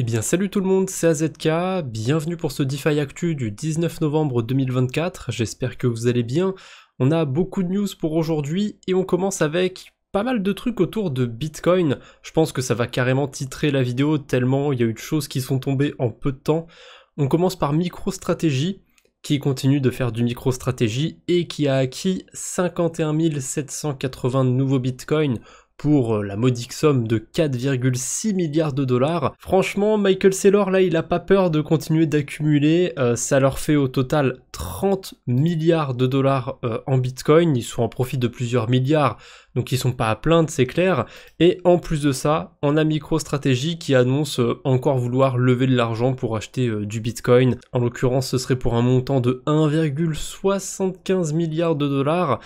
Eh bien salut tout le monde, c'est AZK, bienvenue pour ce DeFi Actu du 19 novembre 2024, j'espère que vous allez bien. On a beaucoup de news pour aujourd'hui et on commence avec pas mal de trucs autour de Bitcoin. Je pense que ça va carrément titrer la vidéo tellement il y a eu de choses qui sont tombées en peu de temps. On commence par MicroStrategy qui continue de faire du MicroStrategy et qui a acquis 51 780 nouveaux Bitcoins pour euh, la modique somme de 4,6 milliards de dollars. Franchement, Michael Saylor, là, il n'a pas peur de continuer d'accumuler. Euh, ça leur fait au total 30 milliards de dollars euh, en Bitcoin. Ils sont en profit de plusieurs milliards, donc ils sont pas à plaindre, c'est clair. Et en plus de ça, on a MicroStrategy qui annonce encore vouloir lever de l'argent pour acheter du Bitcoin. En l'occurrence, ce serait pour un montant de 1,75 milliard de dollars.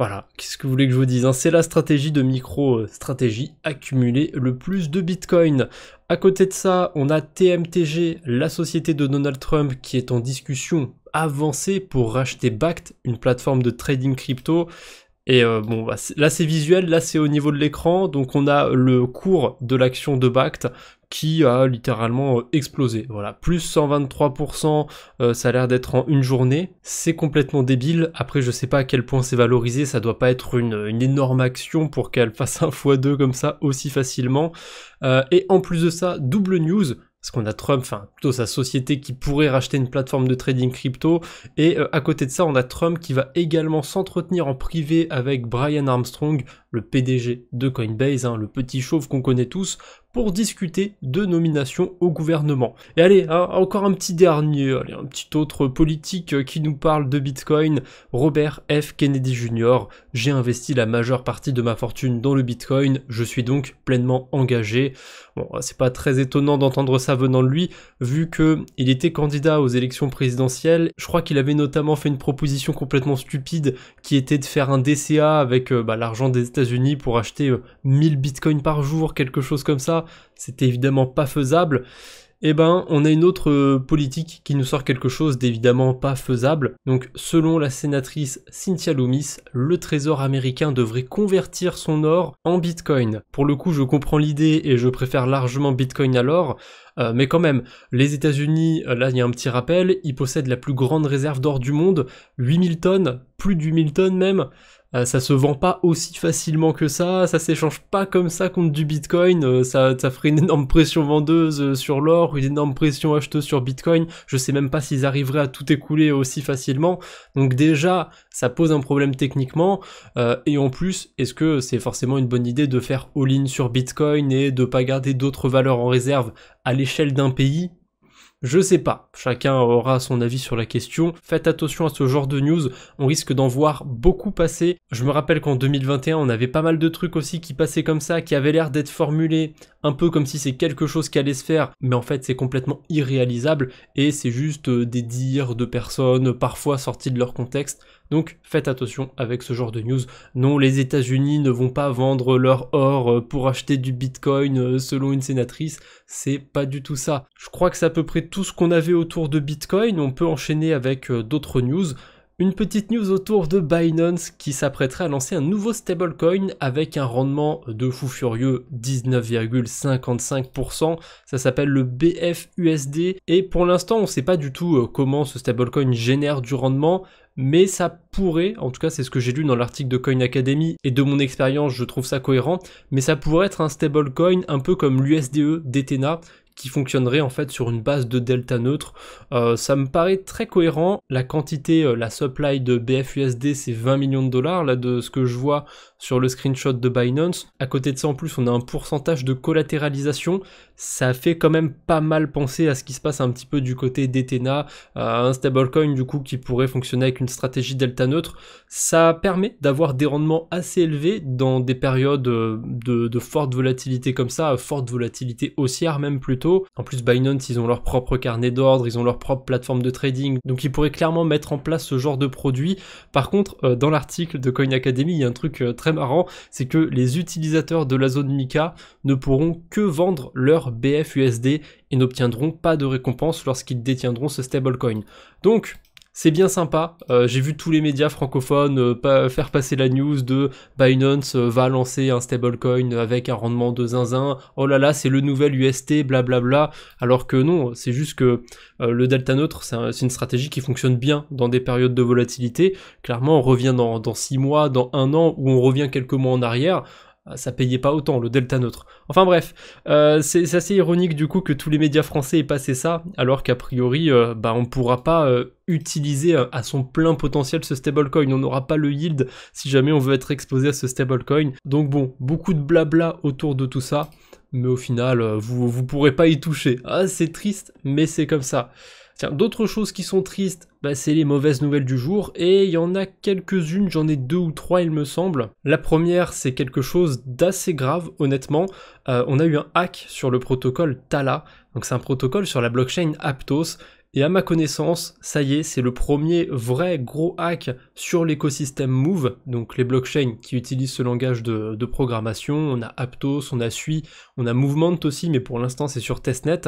Voilà, qu'est-ce que vous voulez que je vous dise hein. C'est la stratégie de micro-stratégie, euh, accumuler le plus de Bitcoin. À côté de ça, on a TMTG, la société de Donald Trump, qui est en discussion avancée pour racheter BACT, une plateforme de trading crypto. Et euh, bon, bah, là c'est visuel, là c'est au niveau de l'écran, donc on a le cours de l'action de BACT qui a littéralement euh, explosé. Voilà, plus 123%, euh, ça a l'air d'être en une journée. C'est complètement débile. Après, je sais pas à quel point c'est valorisé, ça doit pas être une, énorme action pour qu'elle fasse un x2 comme ça aussi facilement. Euh, et en plus de ça, double news. Parce qu'on a Trump, enfin plutôt sa société qui pourrait racheter une plateforme de trading crypto. Et à côté de ça, on a Trump qui va également s'entretenir en privé avec Brian Armstrong, le PDG de Coinbase, hein, le petit chauve qu'on connaît tous, pour discuter de nomination au gouvernement. Et allez, hein, encore un petit dernier, un petit autre politique euh, qui nous parle de Bitcoin, Robert F. Kennedy Jr. J'ai investi la majeure partie de ma fortune dans le Bitcoin, je suis donc pleinement engagé. Bon, c'est pas très étonnant d'entendre ça venant de lui, vu que il était candidat aux élections présidentielles. Je crois qu'il avait notamment fait une proposition complètement stupide qui était de faire un DCA avec euh, bah, l'argent des États-Unis pour acheter 1000 euh, bitcoins par jour, quelque chose comme ça c'était évidemment pas faisable, eh ben, on a une autre euh, politique qui nous sort quelque chose d'évidemment pas faisable. Donc, selon la sénatrice Cynthia Loomis, le trésor américain devrait convertir son or en bitcoin. Pour le coup, je comprends l'idée et je préfère largement bitcoin à l'or. Euh, mais quand même, les États-Unis, euh, là il y a un petit rappel, ils possèdent la plus grande réserve d'or du monde, 8000 tonnes, plus de 8000 tonnes même. Euh, ça se vend pas aussi facilement que ça, ça s'échange pas comme ça contre du Bitcoin, euh, ça, ça, ferait une énorme pression vendeuse euh, sur l'or, une énorme pression acheteuse sur Bitcoin, je sais même pas s'ils arriveraient à tout écouler aussi facilement, donc déjà ça pose un problème techniquement, et en plus est-ce que c'est forcément une bonne idée de faire all-in sur Bitcoin et de pas garder d'autres valeurs en réserve à l'échelle d'un pays je sais pas, chacun aura son avis sur la question. Faites attention à ce genre de news, on risque d'en voir beaucoup passer. Je me rappelle qu'en 2021, on avait pas mal de trucs aussi qui passaient comme ça, qui avaient l'air d'être formulés un peu comme si c'est quelque chose qui allait se faire, mais en fait c'est complètement irréalisable et c'est juste euh, des dires de personnes parfois sorties de leur contexte. Donc faites attention avec ce genre de news. Non, les États-Unis ne vont pas vendre leur or euh, pour acheter du Bitcoin euh, selon une sénatrice, c'est pas du tout ça. Je crois que c'est à peu près tout ce qu'on avait autour de Bitcoin, on peut enchaîner avec d'autres news. Une petite news autour de Binance qui s'apprêterait à lancer un nouveau stablecoin avec un rendement de fou furieux 19,55%. Ça s'appelle le BFUSD et pour l'instant on ne sait pas du tout euh, comment ce stablecoin génère du rendement mais ça pourrait, en tout cas c'est ce que j'ai lu dans l'article de Coin Academy et de mon expérience je trouve ça cohérent, mais ça pourrait être un stablecoin un peu comme l'USDE d'Ethena qui fonctionnerait en fait sur une base de delta neutre. Euh, ça me paraît très cohérent. La quantité, euh, la supply de BFUSD, c'est 20 millions de dollars, là de ce que je vois sur le screenshot de Binance. À côté de ça, en plus, on a un pourcentage de collatéralisation ça fait quand même pas mal penser à ce qui se passe un petit peu du côté d'Ethena, un stablecoin du coup qui pourrait fonctionner avec une stratégie delta neutre. Ça permet d'avoir des rendements assez élevés dans des périodes euh, de, forte volatilité comme ça, forte volatilité haussière même plutôt. En plus Binance, ils ont leur propre carnet d'ordre, ils ont leur propre plateforme de trading, donc ils pourraient clairement mettre en place ce genre de produit. Par contre, euh, dans l'article de Coin Academy, il y a un truc euh, très marrant, c'est que les utilisateurs de la zone Mika ne pourront que vendre leur BFUSD et n'obtiendront pas de récompense lorsqu'ils détiendront ce stablecoin. Donc, c'est bien sympa. Euh, j'ai vu tous les médias francophones euh, faire passer la news de Binance euh, va lancer un stablecoin avec un rendement de zinzin. Oh là là, c'est le nouvel UST, blablabla. Alors que non, c'est juste que le delta neutre, c'est une stratégie qui fonctionne bien dans des périodes de volatilité. Clairement, on revient dans, dans six mois, dans un an, ou on revient quelques mois en arrière. Ah, ça payait pas autant le delta neutre. Enfin bref, euh, c'est assez ironique du coup que tous les médias français aient passé ça, alors qu'a priori, euh, bah, on ne pourra pas euh, utiliser à son plein potentiel ce stablecoin. On n'aura pas le yield si jamais on veut être exposé à ce stablecoin. Donc bon, beaucoup de blabla autour de tout ça, mais au final, vous ne pourrez pas y toucher. Ah, c'est triste, mais c'est comme ça d'autres choses qui sont tristes, bah, c'est les mauvaises nouvelles du jour, et il y en a quelques-unes, j'en ai deux ou trois il me semble. La première, c'est quelque chose d'assez grave, honnêtement. Euh, on a eu un hack sur le protocole Tala, donc c'est un protocole sur la blockchain Aptos, et à ma connaissance, ça y est, c'est le premier vrai gros hack sur l'écosystème Move, donc les blockchains qui utilisent ce langage de, de, programmation. On a Aptos, on a Sui, on a Movement aussi, mais pour l'instant c'est sur Testnet.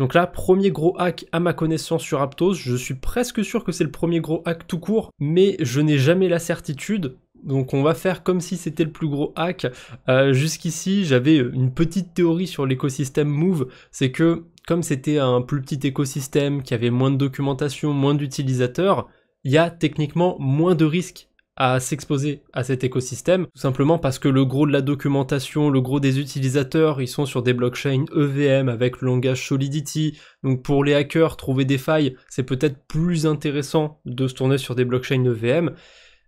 Donc là, premier gros hack à ma connaissance sur Aptos, je suis presque sûr que c'est le premier gros hack tout court, mais je n'ai jamais la certitude. Donc on va faire comme si c'était le plus gros hack. Euh, jusqu'ici, j'avais une petite théorie sur l'écosystème Move, c'est que comme c'était un plus petit écosystème qui avait moins de documentation, moins d'utilisateurs, il y a techniquement moins de risques à s'exposer à cet écosystème, tout simplement parce que le gros de la documentation, le gros des utilisateurs, ils sont sur des blockchains EVM avec le langage Solidity. Donc pour les hackers, trouver des failles, c'est peut-être plus intéressant de se tourner sur des blockchains EVM.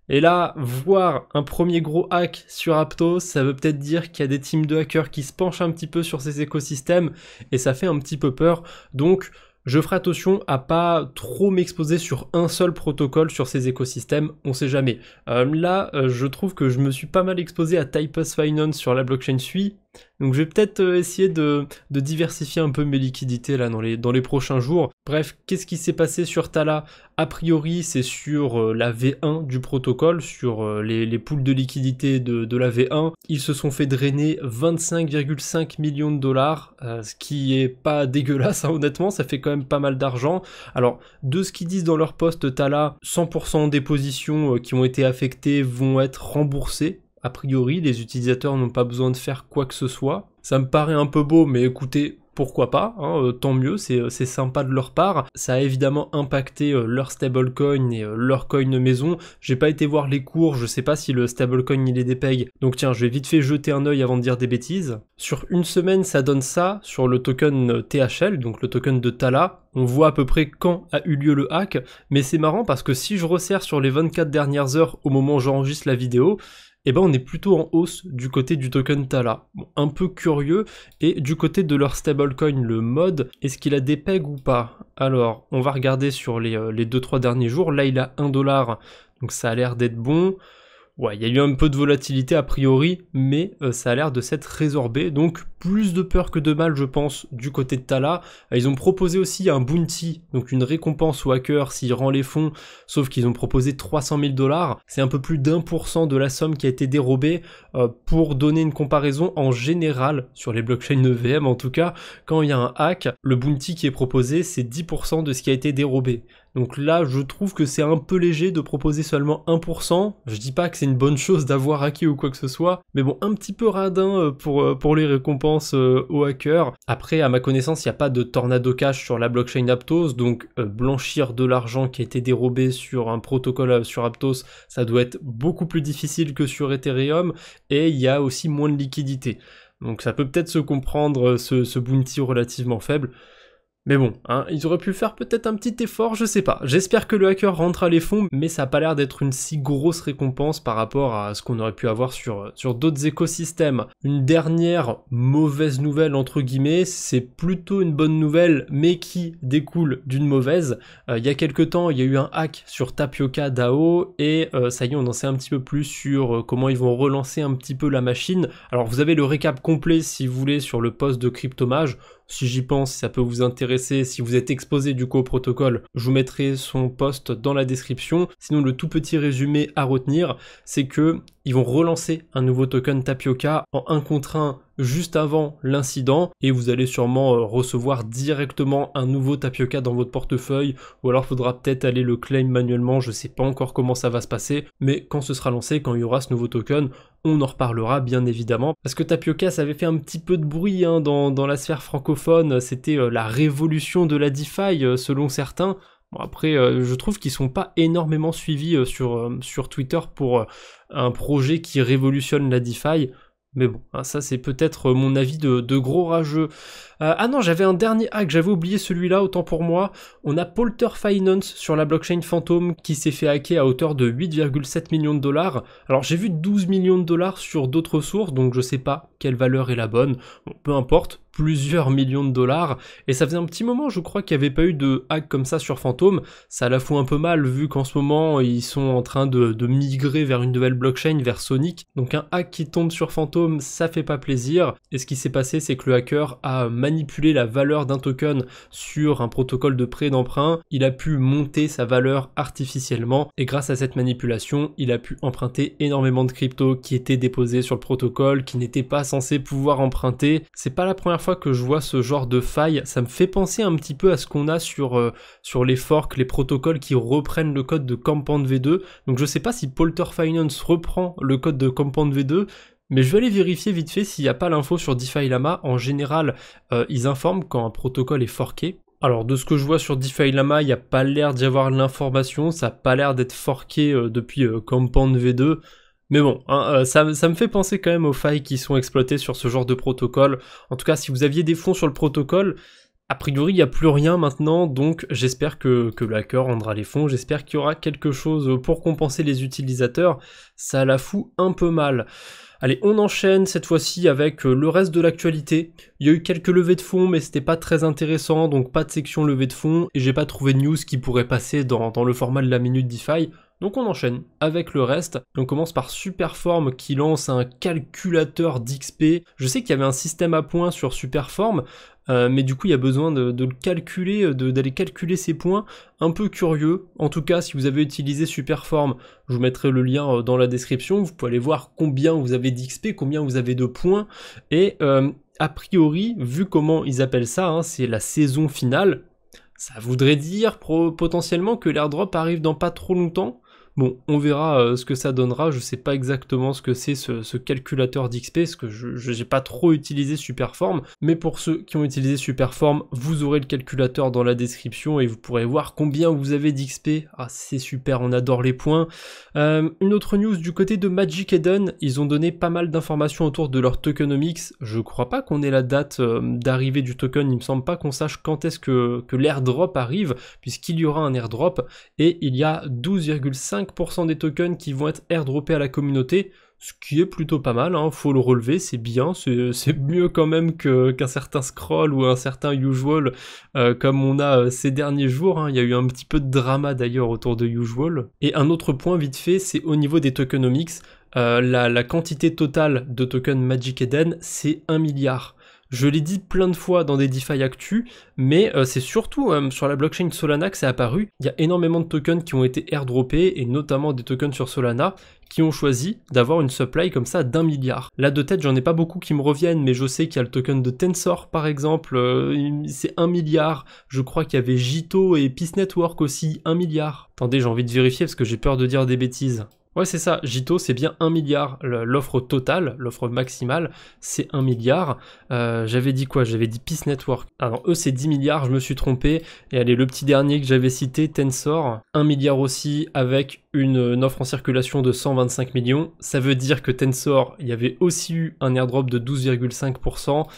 Et là, voir un premier gros hack sur Aptos, ça veut peut-être dire qu'il y a des teams de hackers qui se penchent un petit peu sur ces écosystèmes et ça fait un petit peu peur. Donc je ferai attention à pas trop m'exposer sur un seul protocole sur ces écosystèmes, on sait jamais. Euh, là, euh, je trouve que je me suis pas mal exposé à Typus Finance sur la blockchain Suite. Donc je vais peut-être euh, essayer de, diversifier un peu mes liquidités là dans les, prochains jours. Bref, qu'est-ce qui s'est passé sur Tala A priori, c'est sur euh, la V1 du protocole, sur euh, les, poules de liquidités de, la V1. Ils se sont fait drainer 25,5 millions de dollars, ce qui est pas dégueulasse hein, honnêtement, ça fait quand même pas mal d'argent. Alors, de ce qu'ils disent dans leur poste Tala, 100% des positions qui ont été affectées vont être remboursées a priori, les utilisateurs n'ont pas besoin de faire quoi que ce soit. Ça me paraît un peu beau, mais écoutez, pourquoi pas, hein, euh, tant mieux, euh, c'est sympa de leur part. Ça a évidemment impacté euh, leur stablecoin et leur coin maison. J'ai pas été voir les cours, je sais pas si le stablecoin il est dépeg. Donc tiens, je vais vite fait jeter un oeil avant de dire des bêtises. Sur une semaine, ça donne ça sur le token THL, donc le token de Tala. On voit à peu près quand a eu lieu le hack, mais c'est marrant parce que si je resserre sur les 24 dernières heures au moment où j'enregistre la vidéo, eh ben on est plutôt en hausse du côté du token Tala. un peu curieux. Et du côté de leur stablecoin, le MOD, est-ce qu'il a des pegs ou pas Alors, on va regarder sur les 2-3 euh, derniers jours. Là, il a 1 dollar, donc ça a l'air d'être bon. Ouais, il y a eu un peu de volatilité a priori, mais euh, ça a l'air de s'être résorbé. Donc plus de peur que de mal, je pense, du côté de Tala. Euh, ils ont proposé aussi un bounty, donc une récompense au hacker s'il rend les fonds, sauf qu'ils ont proposé 300 000 dollars. C'est un peu plus d'un pour cent de la somme qui a été dérobée. Euh, pour donner une comparaison, en général, sur les blockchains EVM en tout cas, quand il y a un hack, le bounty qui est proposé, c'est 10% de ce qui a été dérobé. Donc là, je trouve que c'est un peu léger de proposer seulement 1%. Je dis pas que c'est une bonne chose d'avoir acquis ou quoi que ce soit, mais bon, un petit peu radin euh, euh, pour, les récompenses euh, aux hackers. Après, à ma connaissance, il n'y a pas de tornado cash sur la blockchain Aptos, donc blanchir de l'argent qui a été dérobé sur un protocole sur Aptos, ça doit être beaucoup plus difficile que sur Ethereum, et il y a aussi moins de liquidité. Donc ça peut peut-être se comprendre ce bounty relativement faible. Mais bon, hein, ils auraient pu faire peut-être un petit effort, je sais pas. J'espère que le hacker rentre à les fonds, mais ça n'a pas l'air d'être une si grosse récompense par rapport à ce qu'on aurait pu avoir sur, sur d'autres écosystèmes. Une dernière mauvaise nouvelle, entre guillemets, c'est plutôt une bonne nouvelle, mais qui découle d'une mauvaise. Euh, il y a quelques temps, il y a eu un hack sur Tapioca DAO, et euh, ça y est, on en sait un petit peu plus sur euh, comment ils vont relancer un petit peu la machine. Alors vous avez le récap complet si vous voulez sur le poste de Cryptomage si j'y pense, si ça peut vous intéresser. Si vous êtes exposé du coup au protocole, je vous mettrai son post dans la description. Sinon, le tout petit résumé à retenir, c'est que ils vont relancer un nouveau token Tapioca en 1 contre 1 juste avant l'incident et vous allez sûrement euh, recevoir directement un nouveau tapioca dans votre portefeuille ou alors faudra peut-être aller le claim manuellement, je sais pas encore comment ça va se passer mais quand ce sera lancé, quand il y aura ce nouveau token, on en reparlera bien évidemment parce que tapioca ça avait fait un petit peu de bruit hein, dans, dans la sphère francophone, c'était euh, la révolution de la DeFi euh, selon certains Bon, après, euh, je trouve qu'ils sont pas énormément suivis euh, sur, euh, sur Twitter pour un projet qui révolutionne la DeFi. Mais bon, hein, ça c'est peut-être mon avis de, gros rageux. ah non, j'avais un dernier hack, j'avais oublié celui-là, autant pour moi. On a Polter Finance sur la blockchain Fantôme qui s'est fait hacker à hauteur de 8,7 millions de dollars. Alors j'ai vu 12 millions de dollars sur d'autres sources, donc je sais pas quelle valeur est la bonne. peu importe, plusieurs millions de dollars. Et ça faisait un petit moment, je crois, qu'il n'y avait pas eu de hack comme ça sur Phantom. Ça la fout un peu mal, vu qu'en ce moment, ils sont en train de, migrer vers une nouvelle blockchain, vers Sonic. Donc un hack qui tombe sur Phantom, ça fait pas plaisir. Et ce qui s'est passé, c'est que le hacker a manipulé la valeur d'un token sur un protocole de prêt d'emprunt. Il a pu monter sa valeur artificiellement. Et grâce à cette manipulation, il a pu emprunter énormément de crypto qui était déposés sur le protocole, qui n'était pas censé pouvoir emprunter. C'est pas la première fois que je vois ce genre de faille, ça me fait penser un petit peu à ce qu'on a sur, euh, sur les forks, les protocoles qui reprennent le code de Compound V2. Donc je sais pas si Polter Finance reprend le code de Compound V2, mais je vais aller vérifier vite fait s'il n'y a pas l'info sur DeFi Lama. En général, euh, ils informent quand un protocole est forqué. Alors de ce que je vois sur DeFi Lama, il n'y a pas l'air d'y avoir l'information, ça n'a pas l'air d'être forqué euh, depuis euh, V2. Mais bon, hein, euh, ça, me fait penser quand même aux failles qui sont exploitées sur ce genre de protocole. En tout cas, si vous aviez des fonds sur le protocole, a priori, il n'y a plus rien maintenant, donc j'espère que, que rendra les fonds, j'espère qu'il y aura quelque chose pour compenser les utilisateurs. Ça la fout un peu mal. Allez, on enchaîne cette fois-ci avec euh, le reste de l'actualité. Il y a eu quelques levées de fonds, mais c'était pas très intéressant, donc pas de section levée de fonds, et j'ai pas trouvé de news qui pourrait passer dans, dans le format de la minute DeFi. Donc on enchaîne avec le reste. on commence par Superform qui lance un calculateur d'XP. Je sais qu'il y avait un système à points sur Superform, euh, mais du coup il y a besoin de, le calculer, euh, d'aller calculer ses points. Un peu curieux. En tout cas, si vous avez utilisé Superform, je vous mettrai le lien euh, dans la description. Vous pouvez aller voir combien vous avez d'XP, combien vous avez de points. Et a priori, vu comment ils appellent ça, hein, c'est la saison finale. Ça voudrait dire potentiellement que l'airdrop arrive dans pas trop longtemps. Bon, on verra euh, ce que ça donnera. Je ne sais pas exactement ce que c'est ce, calculateur d'XP, parce que je n'ai pas trop utilisé Superform. Mais pour ceux qui ont utilisé Superform, vous aurez le calculateur dans la description et vous pourrez voir combien vous avez d'XP. Ah, c'est super, on adore les points. Euh, une autre news du côté de Magic Eden, ils ont donné pas mal d'informations autour de leur tokenomics. Je crois pas qu'on ait la date euh, d'arrivée du token. Il me semble pas qu'on sache quand est-ce que, que l'airdrop arrive, puisqu'il y aura un airdrop et il y a 12,5 5% des tokens qui vont être airdroppés à la communauté, ce qui est plutôt pas mal, hein. faut le relever, c'est bien, c'est mieux quand même qu'un certain scroll ou un certain usual euh, comme on a euh, ces derniers jours, hein. il y a eu un petit peu de drama d'ailleurs autour de usual. Et un autre point vite fait, c'est au niveau des tokenomics, euh, la, la, quantité totale de tokens Magic Eden, c'est 1 milliard. Je l'ai dit plein de fois dans des DeFi Actu, mais euh, c'est surtout euh, sur la blockchain Solana que c'est apparu. Il y a énormément de tokens qui ont été airdroppés, et notamment des tokens sur Solana, qui ont choisi d'avoir une supply comme ça d'un milliard. Là de tête, j'en ai pas beaucoup qui me reviennent, mais je sais qu'il y a le token de Tensor par exemple, euh, c'est un milliard. Je crois qu'il y avait Jito et Peace Network aussi, un milliard. Attendez, j'ai envie de vérifier parce que j'ai peur de dire des bêtises. Ouais, c'est ça. Jito, c'est bien 1 milliard. L'offre totale, l'offre maximale, c'est 1 milliard. Euh, j'avais dit quoi J'avais dit Peace Network. Alors, eux, c'est 10 milliards. Je me suis trompé. Et allez, le petit dernier que j'avais cité, Tensor, 1 milliard aussi, avec une, une, offre en circulation de 125 millions. Ça veut dire que Tensor, il y avait aussi eu un airdrop de 12,5%.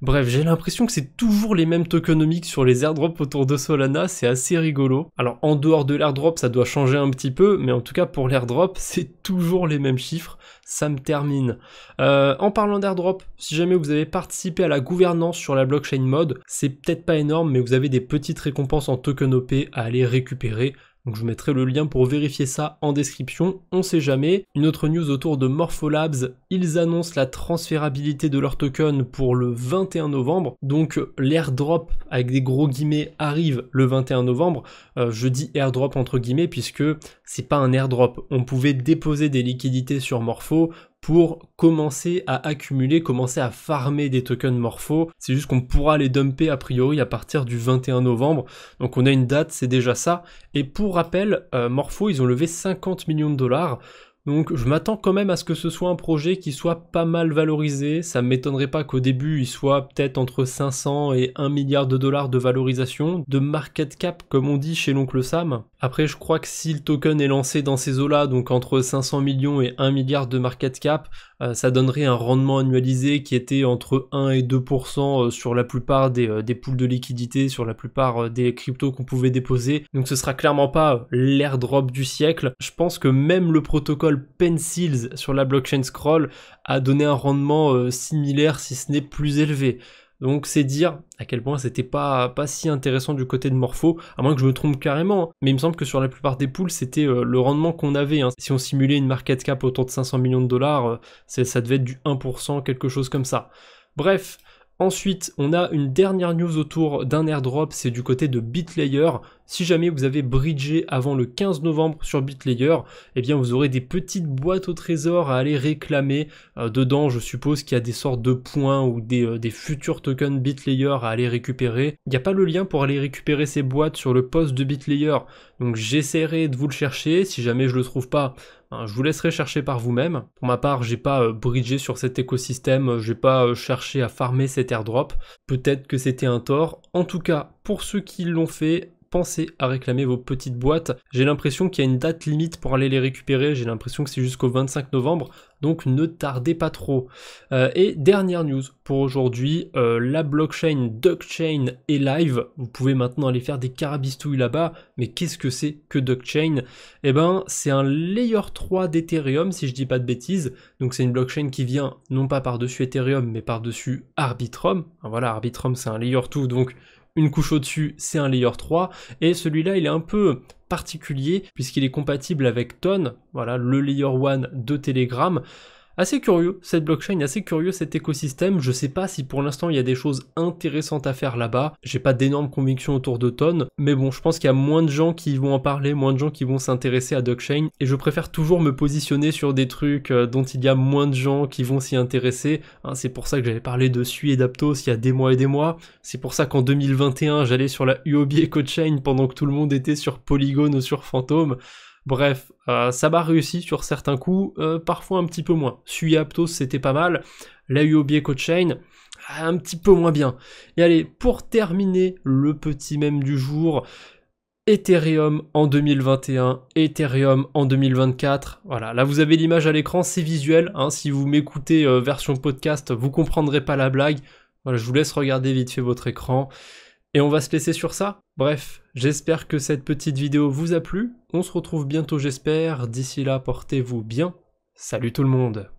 Bref, j'ai l'impression que c'est toujours les mêmes tokenomics sur les airdrops autour de Solana, c'est assez rigolo. Alors en dehors de l'airdrop, ça doit changer un petit peu, mais en tout cas pour l'airdrop, c'est toujours les mêmes chiffres, ça me termine. Euh, en parlant d'airdrop, si jamais vous avez participé à la gouvernance sur la blockchain mode, c'est peut-être pas énorme, mais vous avez des petites récompenses en token OP à aller récupérer donc je mettrai le lien pour vérifier ça en description, on sait jamais. Une autre news autour de Morpholabs, ils annoncent la transférabilité de leur token pour le 21 novembre. Donc l'airdrop avec des gros guillemets arrive le 21 novembre. Euh, je dis airdrop entre guillemets puisque c'est pas un airdrop. On pouvait déposer des liquidités sur Morpho pour commencer à accumuler, commencer à farmer des tokens morpho. C'est juste qu'on pourra les dumper a priori à partir du 21 novembre. Donc on a une date, c'est déjà ça. Et pour rappel, euh, Morpho, ils ont levé 50 millions de dollars. Donc je m'attends quand même à ce que ce soit un projet qui soit pas mal valorisé. Ça m'étonnerait pas qu'au début il soit peut-être entre 500 et 1 milliard de dollars de valorisation, de market cap comme on dit chez l'oncle Sam. Après, je crois que si le token est lancé dans ces eaux-là, donc entre 500 millions et 1 milliard de market cap, euh, ça donnerait un rendement annualisé qui était entre 1 et 2% euh, sur la plupart des, euh, poules pools de liquidité, sur la plupart des cryptos qu'on pouvait déposer. Donc ce sera clairement pas l'airdrop du siècle. Je pense que même le protocole Pencils sur la blockchain Scroll a donné un rendement similaire, si ce n'est plus élevé. Donc c'est dire à quel point c'était pas, pas si intéressant du côté de Morpho, à moins que je me trompe carrément, hein. mais il me semble que sur la plupart des poules, c'était euh, le rendement qu'on avait. Hein. Si on simulait une market cap autour de 500 millions de dollars, euh, ça devait être du 1%, quelque chose comme ça. Bref, Ensuite, on a une dernière news autour d'un airdrop, c'est du côté de BitLayer. Si jamais vous avez bridgé avant le 15 novembre sur BitLayer, eh bien vous aurez des petites boîtes au trésor à aller réclamer. Euh, dedans, je suppose qu'il y a des sortes de points ou des, euh, futurs tokens BitLayer à aller récupérer. Il n'y a pas le lien pour aller récupérer ces boîtes sur le poste de BitLayer. Donc j'essaierai de vous le chercher. Si jamais je ne le trouve pas, Hein, je vous laisserai chercher par vous-même. Pour ma part, j'ai pas euh, bridgé sur cet écosystème, euh, j'ai pas euh, cherché à farmer cet airdrop. Peut-être que c'était un tort. En tout cas, pour ceux qui l'ont fait, pensez à réclamer vos petites boîtes. J'ai l'impression qu'il y a une date limite pour aller les récupérer. J'ai l'impression que c'est jusqu'au 25 novembre. Donc ne tardez pas trop. Euh, et dernière news pour aujourd'hui, euh, la blockchain DuckChain est live. Vous pouvez maintenant aller faire des carabistouilles là-bas. Mais qu'est-ce que c'est que DuckChain Eh ben, c'est un layer 3 d'Ethereum si je dis pas de bêtises. Donc c'est une blockchain qui vient non pas par-dessus Ethereum mais par-dessus Arbitrum. Voilà, Arbitrum c'est un layer 2 donc une couche au-dessus, c'est un layer 3. Et celui-là, il est un peu particulier puisqu'il est compatible avec Tone, voilà, le layer 1 de Telegram. Assez curieux, cette blockchain, assez curieux cet écosystème. Je sais pas si pour l'instant il y a des choses intéressantes à faire là-bas. J'ai pas d'énormes convictions autour de Ton, mais bon, je pense qu'il y a moins de gens qui vont en parler, moins de gens qui vont s'intéresser à Duckchain, et je préfère toujours me positionner sur des trucs euh, dont il y a moins de gens qui vont s'y intéresser. Hein, c'est pour ça que j'avais parlé de Sui et d'Aptos il y a des mois et des mois. C'est pour ça qu'en 2021 j'allais sur la UOB EcoChain pendant que tout le monde était sur Polygon ou sur Fantôme, Bref, euh, ça m'a réussi sur certains coups, euh, parfois un petit peu moins. Sui Aptos, c'était pas mal. La Uobier Chain, un petit peu moins bien. Et allez, pour terminer le petit même du jour, Ethereum en 2021, Ethereum en 2024. Voilà, là vous avez l'image à l'écran, c'est visuel. Hein. si vous m'écoutez euh, version podcast, vous comprendrez pas la blague. Voilà, je vous laisse regarder vite fait votre écran. Et on va se laisser sur ça. Bref, j'espère que cette petite vidéo vous a plu. On se retrouve bientôt j'espère. D'ici là, portez-vous bien. Salut tout le monde